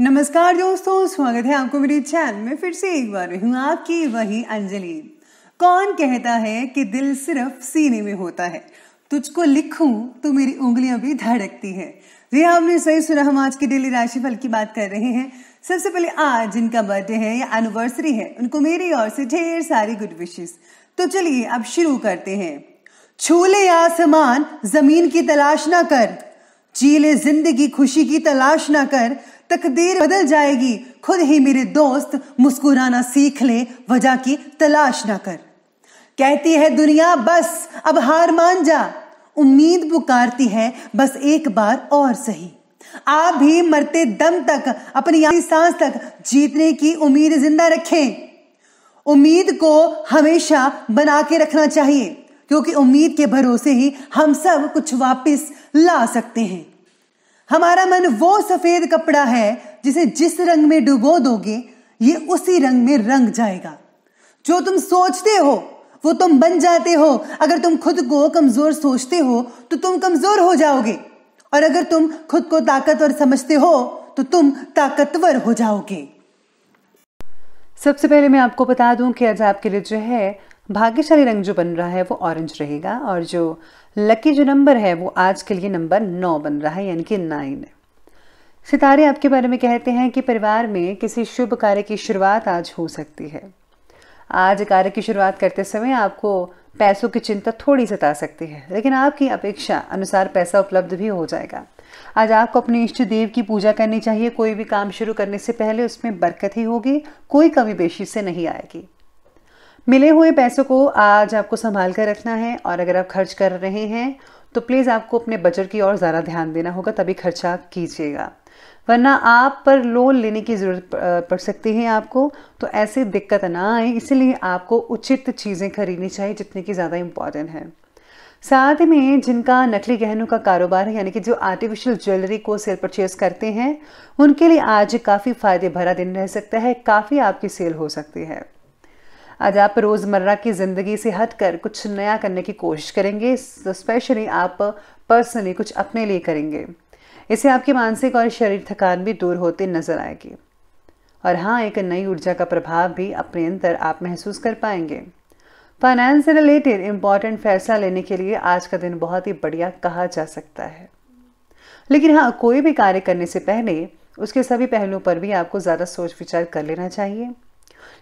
नमस्कार दोस्तों स्वागत है आपको मेरे चैनल में फिर से एक बार हूँ आपकी वही अंजलि कौन कहता है कि दिल सिर्फ सीने में होता है तुझको लिखूं तो मेरी उंगलियां भी धड़कती है जी हाँ, आपने सही सुना हम आज के डेली राशिफल की बात कर रहे हैं सबसे पहले आज जिनका बर्थडे है या एनिवर्सरी है उनको मेरी ओर से ढेर सारी गुड विशेष तो चलिए अब शुरू करते हैं छूले आसमान जमीन की तलाश ना कर चीले जिंदगी खुशी की तलाश ना कर तकदीर बदल जाएगी खुद ही मेरे दोस्त मुस्कुराना सीख ले वजह की तलाश ना कर कहती है दुनिया बस अब हार मान जा उम्मीद पुकारती है बस एक बार और सही आप भी मरते दम तक अपनी सांस तक जीतने की उम्मीद जिंदा रखें उम्मीद को हमेशा बना के रखना चाहिए क्योंकि उम्मीद के भरोसे ही हम सब कुछ वापस ला सकते हैं हमारा मन वो सफेद कपड़ा है जिसे जिस रंग में डुबो दोगे ये उसी रंग में रंग जाएगा जो तुम सोचते हो वो तुम बन जाते हो अगर तुम खुद को कमजोर सोचते हो तो तुम कमजोर हो जाओगे और अगर तुम खुद को ताकतवर समझते हो तो तुम ताकतवर हो जाओगे सबसे पहले मैं आपको बता दूं कि आज आपके लिए जो है भाग्यशाली रंग जो बन रहा है वो ऑरेंज रहेगा और जो लकी जो नंबर है वो आज के लिए नंबर नौ बन रहा है यानी कि नाइन सितारे आपके बारे में कहते हैं कि परिवार में किसी शुभ कार्य की शुरुआत आज हो सकती है आज कार्य की शुरुआत करते समय आपको पैसों की चिंता थोड़ी सता सकती है लेकिन आपकी अपेक्षा अनुसार पैसा उपलब्ध भी हो जाएगा आज आपको अपने इष्ट देव की पूजा करनी चाहिए कोई भी काम शुरू करने से पहले उसमें बरकत ही होगी कोई कमी बेशी से नहीं आएगी मिले हुए पैसों को आज आपको संभाल कर रखना है और अगर आप खर्च कर रहे हैं तो प्लीज़ आपको अपने बजट की और ज़्यादा ध्यान देना होगा तभी खर्चा कीजिएगा वरना आप पर लोन लेने की ज़रूरत पड़ सकती है आपको तो ऐसी दिक्कत ना आए इसीलिए आपको उचित चीज़ें खरीदनी चाहिए जितने की ज़्यादा इम्पॉर्टेंट है साथ में जिनका नकली गहनों का कारोबार है यानी कि जो आर्टिफिशियल ज्वेलरी को सेल परचेज करते हैं उनके लिए आज काफ़ी फायदे भरा दिन रह सकता है काफ़ी आपकी सेल हो सकती है आज आप रोज़मर्रा की ज़िंदगी से हटकर कुछ नया करने की कोशिश करेंगे स्पेशली तो आप पर्सनली कुछ अपने लिए करेंगे इससे आपकी मानसिक और शरीर थकान भी दूर होती नजर आएगी और हाँ एक नई ऊर्जा का प्रभाव भी अपने अंदर आप महसूस कर पाएंगे फाइनेंस से रिलेटेड इम्पॉर्टेंट फैसला लेने के लिए आज का दिन बहुत ही बढ़िया कहा जा सकता है लेकिन हाँ कोई भी कार्य करने से पहले उसके सभी पहलुओं पर भी आपको ज़्यादा सोच विचार कर लेना चाहिए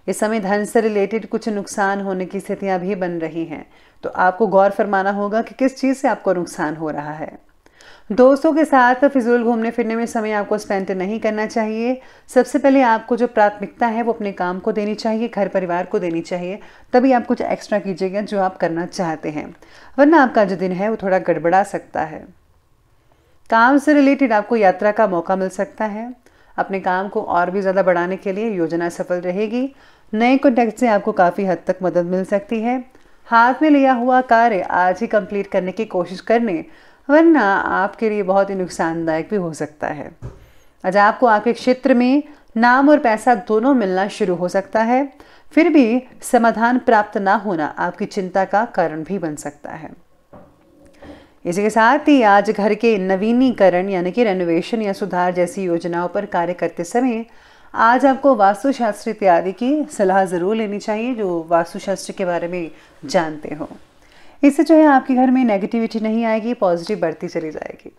इस समय धन से रिलेटेड कुछ नुकसान होने की स्थितियां भी बन रही हैं तो आपको गौर फरमाना होगा कि किस चीज़ से आपको नुकसान हो रहा है दोस्तों के साथ फिजूल घूमने फिरने में समय आपको स्पेंड नहीं करना चाहिए सबसे पहले आपको जो प्राथमिकता है वो अपने काम को देनी चाहिए घर परिवार को देनी चाहिए तभी आप कुछ एक्स्ट्रा कीजिएगा जो आप करना चाहते हैं वरना आपका जो दिन है वो थोड़ा गड़बड़ा सकता है काम से रिलेटेड आपको यात्रा का मौका मिल सकता है अपने काम को और भी ज़्यादा बढ़ाने के लिए योजना सफल रहेगी नए कॉन्टैक्ट से आपको काफ़ी हद तक मदद मिल सकती है हाथ में लिया हुआ कार्य आज ही कंप्लीट करने की कोशिश करने वरना आपके लिए बहुत ही नुकसानदायक भी हो सकता है आज आपको आपके क्षेत्र में नाम और पैसा दोनों मिलना शुरू हो सकता है फिर भी समाधान प्राप्त ना होना आपकी चिंता का कारण भी बन सकता है इसी के साथ ही आज घर के नवीनीकरण यानी कि रेनोवेशन या सुधार जैसी योजनाओं पर कार्य करते समय आज आपको वास्तुशास्त्र इत्यादि की सलाह ज़रूर लेनी चाहिए जो वास्तुशास्त्र के बारे में जानते हो इससे जो है आपके घर में नेगेटिविटी नहीं आएगी पॉजिटिव बढ़ती चली जाएगी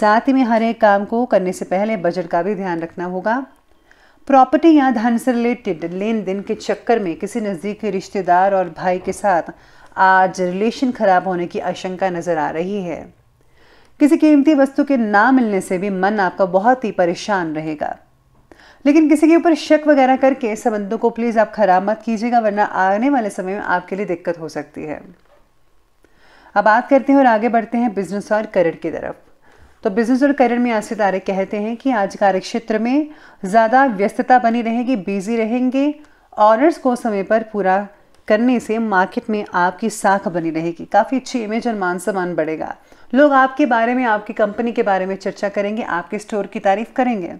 साथ ही में हर एक काम को करने से पहले बजट का भी ध्यान रखना होगा प्रॉपर्टी या धन से रिलेटेड लेन देन के चक्कर में किसी नज़दीकी रिश्तेदार और भाई के साथ आज रिलेशन खराब होने की आशंका नज़र आ रही है किसी कीमती वस्तु के ना मिलने से भी मन आपका बहुत ही परेशान रहेगा लेकिन किसी के ऊपर शक वगैरह करके संबंधों को प्लीज़ आप खराब मत कीजिएगा वरना आने वाले समय में आपके लिए दिक्कत हो सकती है अब बात करते हैं और आगे बढ़ते हैं बिजनेस और करियर की तरफ तो बिजनेस और करियर में आज सितारे कहते हैं कि आज कार्य क्षेत्र में ज़्यादा व्यस्तता बनी रहेगी बिजी रहेंगे ऑनर्स को समय पर पूरा करने से मार्केट में आपकी साख बनी रहेगी काफ़ी अच्छी इमेज और मान सम्मान बढ़ेगा लोग आपके बारे में आपकी कंपनी के बारे में चर्चा करेंगे आपके स्टोर की तारीफ करेंगे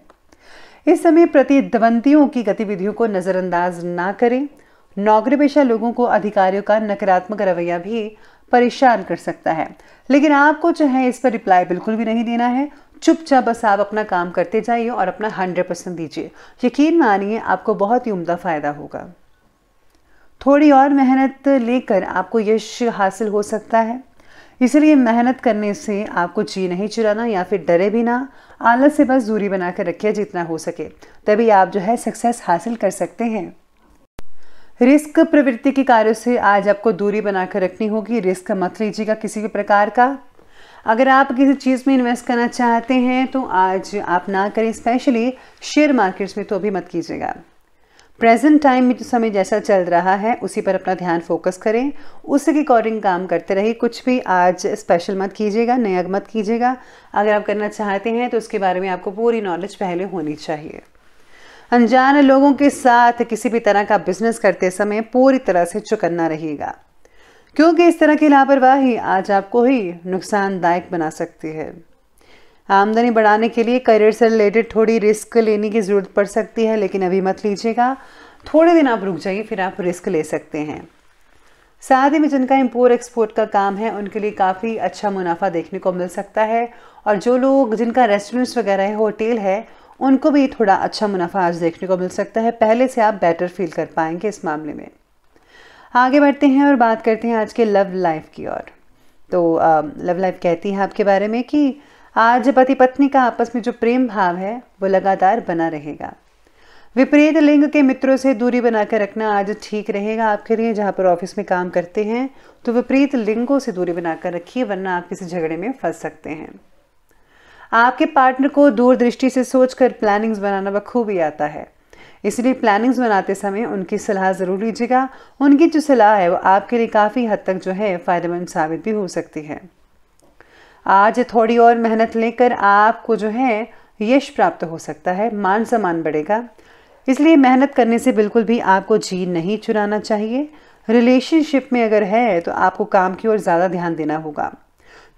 इस समय प्रतिद्वंदियों की गतिविधियों को नज़रअंदाज ना करें नौकरी पेशा लोगों को अधिकारियों का नकारात्मक रवैया भी परेशान कर सकता है लेकिन आपको जो है इस पर रिप्लाई बिल्कुल भी नहीं देना है चुपचाप बस आप अपना काम करते जाइए और अपना हंड्रेड परसेंट दीजिए यकीन मानिए आपको बहुत ही उम्दा फ़ायदा होगा थोड़ी और मेहनत लेकर आपको यश हासिल हो सकता है इसलिए मेहनत करने से आपको जी नहीं चुराना या फिर डरे भी ना आलस से बस दूरी बनाकर रखिए जितना हो सके तभी आप जो है सक्सेस हासिल कर सकते हैं रिस्क प्रवृत्ति के कार्यों से आज आपको दूरी बनाकर रखनी होगी रिस्क मत लीजिएगा किसी भी प्रकार का अगर आप किसी चीज़ में इन्वेस्ट करना चाहते हैं तो आज आप ना करें स्पेशली शेयर मार्केट्स में तो अभी मत कीजिएगा प्रेजेंट टाइम में जो समय जैसा चल रहा है उसी पर अपना ध्यान फोकस करें उसी के अकॉर्डिंग काम करते रहिए कुछ भी आज स्पेशल मत कीजिएगा नया मत कीजिएगा अगर आप करना चाहते हैं तो उसके बारे में आपको पूरी नॉलेज पहले होनी चाहिए अनजान लोगों के साथ किसी भी तरह का बिजनेस करते समय पूरी तरह से चुकन्ना रहिएगा क्योंकि इस तरह की लापरवाही आज आपको ही नुकसानदायक बना सकती है आमदनी बढ़ाने के लिए करियर से रिलेटेड थोड़ी रिस्क लेने की ज़रूरत पड़ सकती है लेकिन अभी मत लीजिएगा थोड़े दिन आप रुक जाइए फिर आप रिस्क ले सकते हैं साथ ही में जिनका इम्पोर्ट एक्सपोर्ट का काम है उनके लिए काफ़ी अच्छा मुनाफा देखने को मिल सकता है और जो लोग जिनका रेस्टोरेंट्स वगैरह है होटल है उनको भी थोड़ा अच्छा मुनाफा आज देखने को मिल सकता है पहले से आप बेटर फील कर पाएंगे इस मामले में आगे बढ़ते हैं और बात करते हैं आज के लव लाइफ की ओर तो लव लाइफ कहती है आपके बारे में कि आज पति पत्नी का आपस में जो प्रेम भाव है वो लगातार बना रहेगा विपरीत लिंग के मित्रों से दूरी बनाकर रखना आज ठीक रहेगा आपके लिए जहाँ पर ऑफिस में काम करते हैं तो विपरीत लिंगों से दूरी बनाकर रखिए वरना आप किसी झगड़े में फंस सकते हैं आपके पार्टनर को दूर दृष्टि से सोचकर प्लानिंग्स बनाना बखूबी आता है इसलिए प्लानिंग्स बनाते समय उनकी सलाह ज़रूर लीजिएगा उनकी जो सलाह है वो आपके लिए काफ़ी हद तक जो है फ़ायदेमंद साबित भी हो सकती है आज थोड़ी और मेहनत लेकर आपको जो है यश प्राप्त हो सकता है मान सम्मान बढ़ेगा इसलिए मेहनत करने से बिल्कुल भी आपको जी नहीं चुराना चाहिए रिलेशनशिप में अगर है तो आपको काम की ओर ज़्यादा ध्यान देना होगा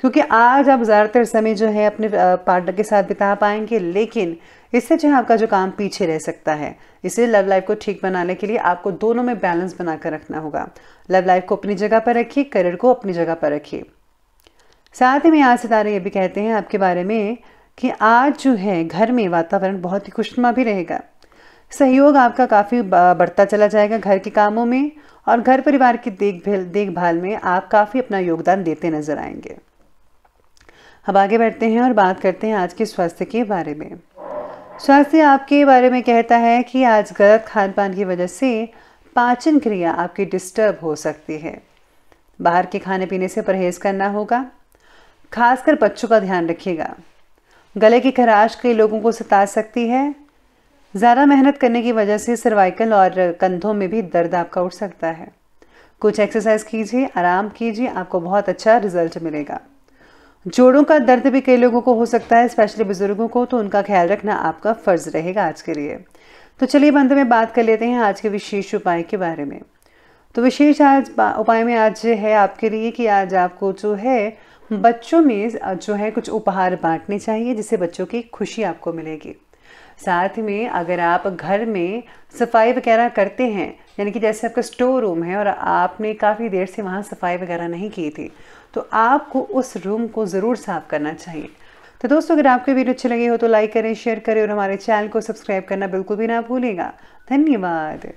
क्योंकि आज आप ज़्यादातर समय जो है अपने पार्टनर के साथ बिता पाएंगे लेकिन इससे जो है आपका जो काम पीछे रह सकता है इसे लव लाइफ को ठीक बनाने के लिए आपको दोनों में बैलेंस बनाकर रखना होगा लव लाइफ को अपनी जगह पर रखिए करियर को अपनी जगह पर रखिए साथ ही में आज सितारे ये भी कहते हैं आपके बारे में कि आज जो है घर में वातावरण बहुत ही खुशनुमा भी रहेगा सहयोग आपका काफ़ी बढ़ता चला जाएगा घर के कामों में और घर परिवार की देखभाल देखभाल में आप काफ़ी अपना योगदान देते नजर आएंगे अब आगे बढ़ते हैं और बात करते हैं आज के स्वास्थ्य के बारे में स्वास्थ्य आपके बारे में कहता है कि आज गलत खान पान की वजह से पाचन क्रिया आपकी डिस्टर्ब हो सकती है बाहर के खाने पीने से परहेज करना होगा खासकर बच्चों का ध्यान रखिएगा गले की खराश कई लोगों को सता सकती है ज़्यादा मेहनत करने की वजह से सर्वाइकल और कंधों में भी दर्द आपका उठ सकता है कुछ एक्सरसाइज कीजिए आराम कीजिए आपको बहुत अच्छा रिजल्ट मिलेगा जोड़ों का दर्द भी कई लोगों को हो सकता है स्पेशली बुजुर्गों को तो उनका ख्याल रखना आपका फ़र्ज रहेगा आज के लिए तो चलिए बंद में बात कर लेते हैं आज के विशेष उपाय के बारे में तो विशेष आज उपाय में आज है आपके लिए कि आज आपको जो है बच्चों में जो है कुछ उपहार बांटने चाहिए जिससे बच्चों की खुशी आपको मिलेगी साथ में अगर आप घर में सफाई वगैरह करते हैं यानी कि जैसे आपका स्टोर रूम है और आपने काफ़ी देर से वहाँ सफाई वगैरह नहीं की थी तो आपको उस रूम को ज़रूर साफ करना चाहिए तो दोस्तों अगर आपको वीडियो अच्छी लगी हो तो लाइक करें शेयर करें और हमारे चैनल को सब्सक्राइब करना बिल्कुल भी ना भूलेगा धन्यवाद